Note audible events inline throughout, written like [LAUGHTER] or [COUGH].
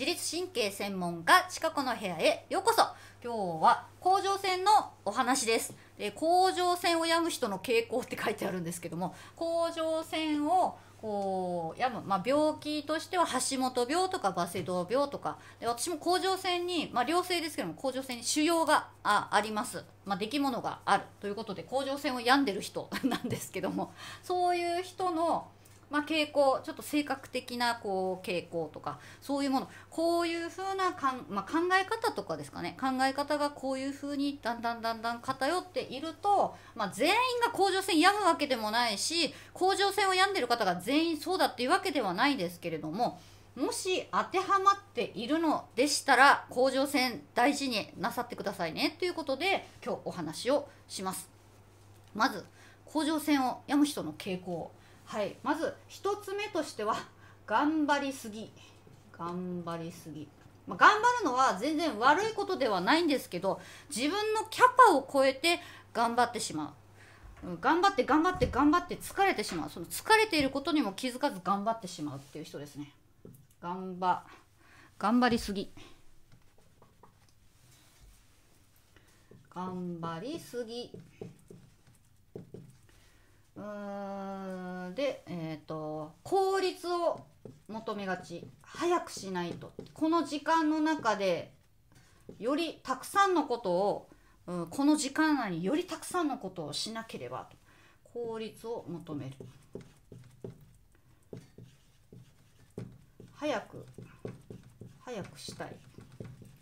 自律神経専門家近くの部屋へようこそ今日は甲状腺のお話ですで甲状腺を病む人の傾向って書いてあるんですけども甲状腺をこう病む、まあ、病気としては橋本病とかバセドウ病とかで私も甲状腺に、まあ、良性ですけども甲状腺に腫瘍がああります、まあ、出来物があるということで甲状腺を病んでる人なんですけどもそういう人のまあ、傾向ちょっと性格的なこう傾向とかそういうものこういうふうなかん、まあ、考え方とかですかね考え方がこういうふうにだんだんだんだん偏っていると、まあ、全員が甲状腺病むわけでもないし甲状腺を病んでる方が全員そうだっていうわけではないですけれども。もし当てはまっているのでしたら甲状腺大事になさってくださいねということで今日お話をしますまず甲状腺を病む人の傾向はいまず1つ目としては頑張りすぎ頑張りすぎ、まあ、頑張るのは全然悪いことではないんですけど自分のキャパを超えて頑張ってしまう、頑張って頑張って頑張って疲れてしまうその疲れていることにも気づかず頑張ってしまうっていう人ですね頑張頑張りすぎ頑張りすぎうーんで、えーと、と効率を求めがち早くしないとこの時間の中でよりたくさんのことを、うん、この時間内によりたくさんのことをしなければと効率を求める早く早くしたい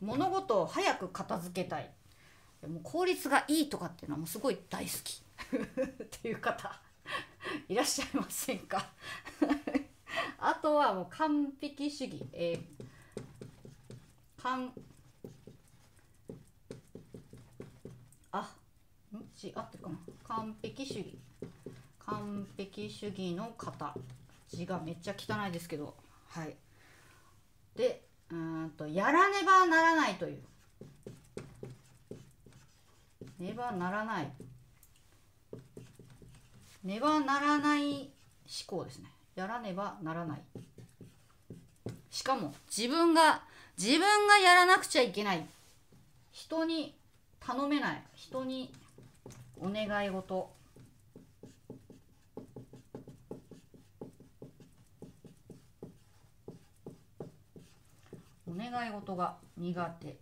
物事を早く片付けたいもう効率がいいとかっていうのはもうすごい大好き [LAUGHS] っていう方いらっしゃいませんか [LAUGHS] あとはもう完璧主義、えー、完あん合ってるかな完璧主義完璧主義の方字がめっちゃ汚いですけどはいでうんとやらねばならないというねばならないねばならない思考ですねやらねばならないしかも自分が自分がやらなくちゃいけない人に頼めない人にお願い事お願い事が苦手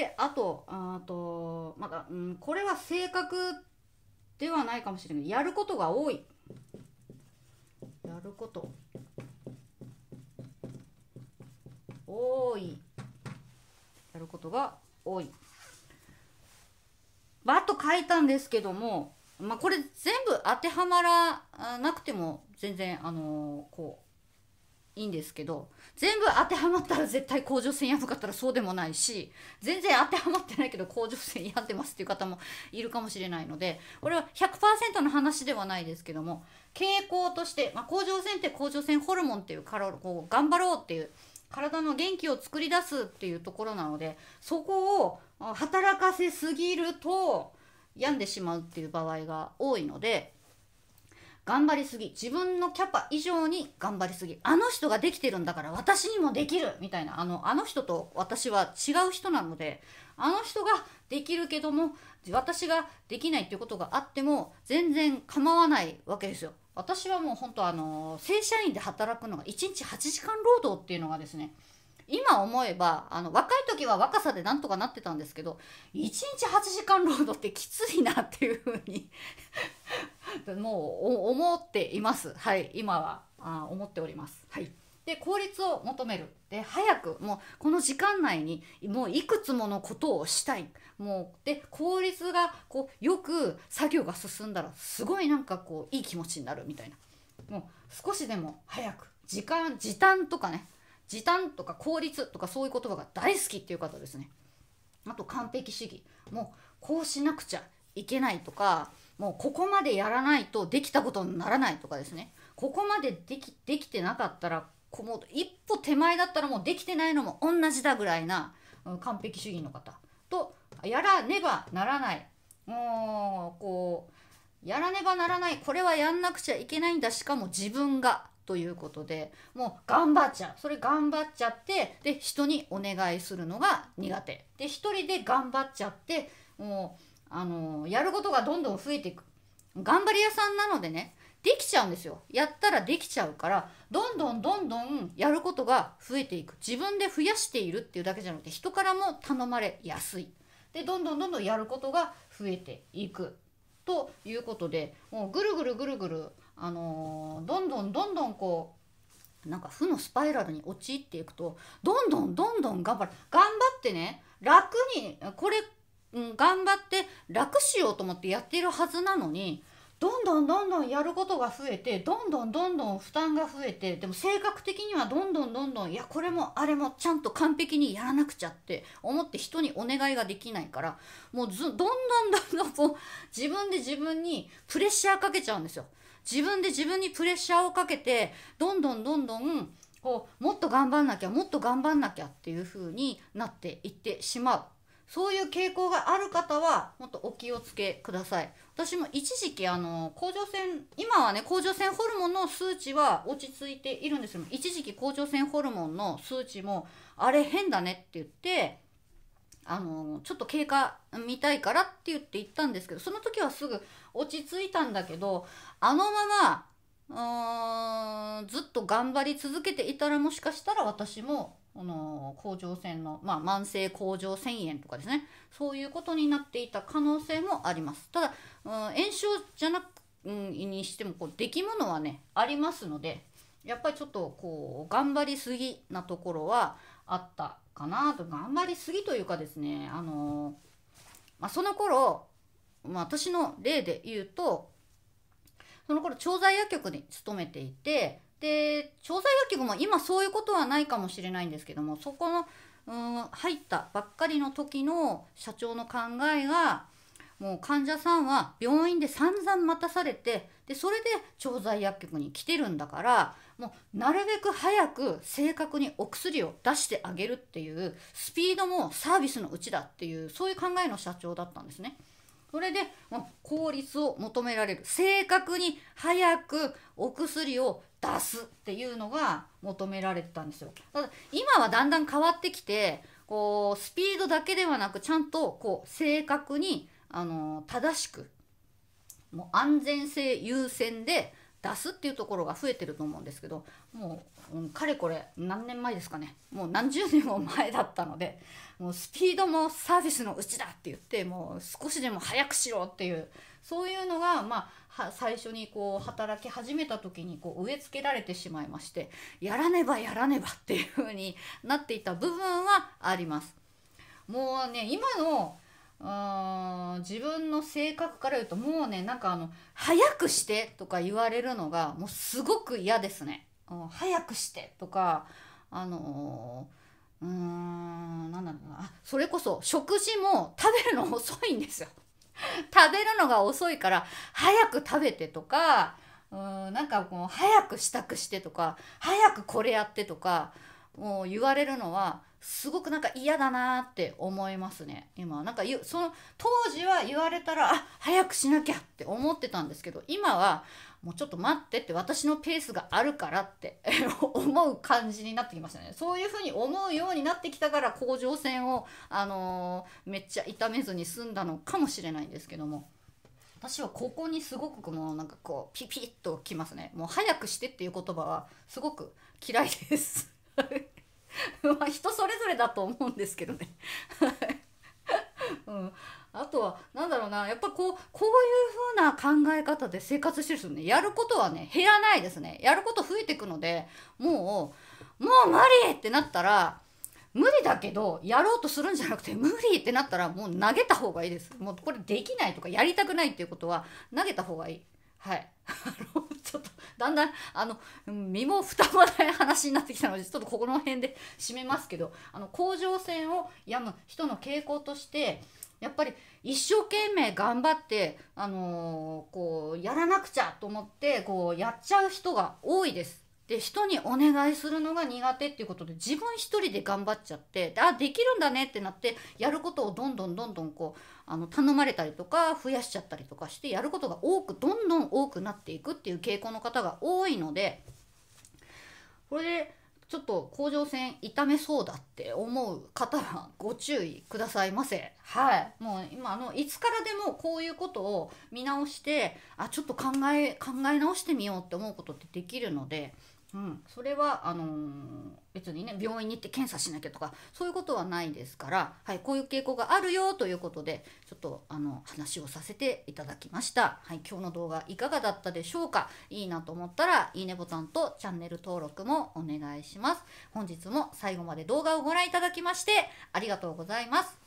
であとあとまだ、うん、これは性格ではないかもしれないやることが多いやること多いやることが多いバッと書いたんですけどもまあこれ全部当てはまらなくても全然あのー、こういいんですけど全部当てはまったら絶対甲状腺やばかったらそうでもないし全然当てはまってないけど甲状腺やんでますっていう方もいるかもしれないのでこれは100%の話ではないですけども傾向として、まあ、甲状腺って甲状腺ホルモンっていうからこう頑張ろうっていう体の元気を作り出すっていうところなのでそこを働かせすぎると病んでしまうっていう場合が多いので。頑張りすぎ自分のキャパ以上に頑張りすぎあの人ができてるんだから私にもできるみたいなあのあの人と私は違う人なのであの人ができるけども私ができないっていうことがあっても全然構わないわけですよ。私はもう本当あの正社員で働くのが1日8時間労働っていうのがですね今思えばあの若い時は若さでなんとかなってたんですけど1日8時間労働ってきついなっていうふうにもう思っていますはい今はあ思っておりますはいで効率を求めるで早くもうこの時間内にもういくつものことをしたいもうで効率がこうよく作業が進んだらすごいなんかこういい気持ちになるみたいなもう少しでも早く時間時短とかね時短とか効率とかそういう言葉が大好きっていう方ですねあと完璧主義もうこうしなくちゃいけないとかもうここまでやらないとできたことにならないとかですねここまでできできてなかったらこう一歩手前だったらもうできてないのも同じだぐらいな、完璧主義の方とやらねばならないもうこうやらねばならないこれはやんなくちゃいけないんだしかも自分がということでもう頑張っちゃうそれ頑張っちゃってで人にお願いするのが苦手で一人で頑張っちゃってもうあのやることがどんどん増えていく頑張り屋さんなのでねできちゃうんですよやったらできちゃうからどんどんどんどんやることが増えていく自分で増やしているっていうだけじゃなくて人からも頼まれやすいでどんどんどんどんやることが増えていくということでもうぐるぐるぐるぐるあのー、どんどんどんどんこうなんか負のスパイラルに陥っていくとどんどんどんどん頑張る頑張ってね楽にこれうん、頑張って楽しようと思ってやってるはずなのにどんどんどんどんやることが増えてどんどんどんどん負担が増えてでも性格的にはどんどんどんどんいやこれもあれもちゃんと完璧にやらなくちゃって思って人にお願いができないからもうずどんどんどんどんこう自分で自分にプレッシャーかけちゃうんですよ。自分で自分にプレッシャーをかけてどんどんどんどんこうもっと頑張んなきゃもっと頑張んなきゃっていう風になっていってしまう。そういう傾向がある方はもっとお気をつけください私も一時期あの甲状腺今はね甲状腺ホルモンの数値は落ち着いているんですけど一時期甲状腺ホルモンの数値もあれ変だねって言ってあのちょっと経過見たいからって言って行ったんですけどその時はすぐ落ち着いたんだけどあのままずっと頑張り続けていたらもしかしたら私もあの甲状腺の、まあ、慢性甲状腺炎とかですねそういうことになっていた可能性もありますただ、うん、炎症じゃなく、うん、にしてもこう出来物はねありますのでやっぱりちょっとこう頑張りすぎなところはあったかなと頑張りすぎというかですねあの、まあ、その頃、まあ、私の例で言うとその頃調剤薬局に勤めていてで調剤薬局も今そういうことはないかもしれないんですけどもそこのうん入ったばっかりの時の社長の考えがもう患者さんは病院で散々待たされてでそれで調剤薬局に来てるんだからもうなるべく早く正確にお薬を出してあげるっていうスピードもサービスのうちだっていうそういう考えの社長だったんですね。それで、ま効率を求められる正確に早くお薬を出すっていうのが求められてたんですよ。ただ今はだんだん変わってきてこうスピードだけではなくちゃんとこう正確にあの正しくもう安全性優先で出すっていうところが増えてると思うんですけどもう、うん、かれこれ何年前ですかねもう何十年も前だったのでもうスピードもサービスのうちだって言ってもう少しでも速くしろっていうそういうのがまあは最初にこう働き始めた時にこう植え付けられてしまいましてやらねばやらねばっていう風に [LAUGHS] なっていた部分はあります。もうね今のあ自分の性格から言うともうねなんかあの「早くして!」とか言われるのがもうすごく嫌ですね。うん、早くしてとかあのー、うーんなんだろうなそれこそ食事も食べるの遅いんですよ。食べるのが遅いから早く食べてとかうんなんかこう早く支度してとか早くこれやってとかもう言われるのはすごくなんか嫌だなって思いますね今なんかその当時は言われたらあ早くしなきゃって思ってたんですけど今はもうちょっと待ってって私のペースがあるからって [LAUGHS] 思う感じになってきましたねそういうふうに思うようになってきたから甲状腺を、あのー、めっちゃ痛めずに済んだのかもしれないんですけども。私はここにすごくもうなんかこうピピッときますねもう早くしてっていう言葉はすごく嫌いです [LAUGHS] まあ人それぞれだと思うんですけどね [LAUGHS] うんあとはんだろうなやっぱこうこういう風な考え方で生活してる人ねやることはね減らないですねやること増えていくのでもうもう無理ってなったら無理だけどやろうとするんじゃなくて無理ってなったらもう投げた方がいいですもうこれできないとかやりたくないっていうことは投げた方がいいはい [LAUGHS] ちょっとだんだんあの身も蓋もない話になってきたのでちょっとここの辺で締めますけどあの甲状腺を病む人の傾向としてやっぱり一生懸命頑張って、あのー、こうやらなくちゃと思ってこうやっちゃう人が多いです。で人にお願いするのが苦手っていうことで自分一人で頑張っちゃってあできるんだねってなってやることをどんどんどんどんこうあの頼まれたりとか増やしちゃったりとかしてやることが多くどんどん多くなっていくっていう傾向の方が多いのでこれでちょっと甲状腺痛めそうだって思う方はご注意くださいませはいもう今あのいつからでもこういうことを見直してあちょっと考え考え直してみようって思うことってできるのでうん、それはあのー、別にね病院に行って検査しなきゃとかそういうことはないですから、はい、こういう傾向があるよということでちょっとあの話をさせていただきました、はい、今日の動画いかがだったでしょうかいいなと思ったらいいねボタンとチャンネル登録もお願いします本日も最後まで動画をご覧いただきましてありがとうございます